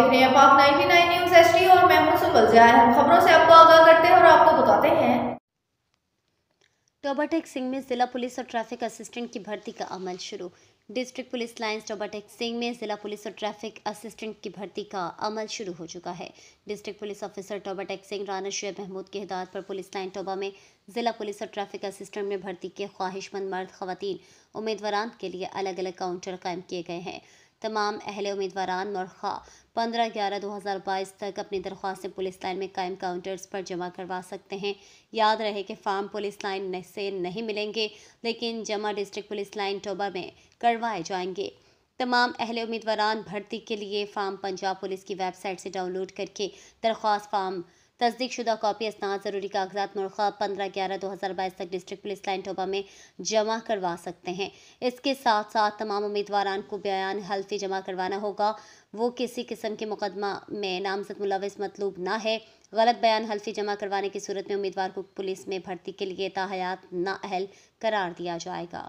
देख रहे हैं पाक 99 न्यूज एचडी और मैं हूं सुबल जयार हम खबरों से आपको आगाह करते हैं और आपको बताते हैं टोबाटेक सिंह में जिला पुलिस और ट्रैफिक असिस्टेंट की भर्ती का अमल शुरू district police lines Toba Tek Singh में जिला पुलिस और ट्रैफिक असिस्टेंट की भर्ती का अमल शुरू हो चुका है district police officer Toba Tek Singh Rana Shoaib Mahmood के हिदायत पर पुलिस लाइन टोबा में जिला पुलिस और ट्रैफिक असिस्टेंट में भर्ती के ख्वाहिशमंद मर्द खवतान उम्मीदवार के लिए अलग अलग काउंटर कायम किए गए हैं तमाम अहल उम्मीदवार मरखा पंद्रह ग्यारह दो हज़ार बाईस तक अपनी दरख्वास्तें पुलिस लाइन में कायम काउंटर्स पर जमा करवा सकते हैं याद रहे कि फार्म पुलिस लाइन से नहीं मिलेंगे लेकिन जमा डिस्ट्रिक्ट पुलिस लाइन टोबा में करवाए जाएंगे तमाम अहल उम्मीदवार भर्ती के लिए फार्म पंजाब पुलिस की वेबसाइट से डाउनलोड करके दरख्वास्त फार्म तस्दीक शुदा कॉपी असनाद ज़रूरी कागजात मुरखा पंद्रह ग्यारह दो हज़ार बाईस तक डिस्ट्रिक्ट पुलिस लाइन टोबा में जमा करवा सकते हैं इसके साथ साथ तमाम उम्मीदवार को बयान हल्फी जमा करवाना होगा वो किसी किस्म के मुकदमा में नामजद मुलविस मतलूब ना है गलत बयान हल्फी जमा करवाने की सूरत में उम्मीदवार को पुलिस में भर्ती के लिए ताहयात नाअहल करार दिया जाएगा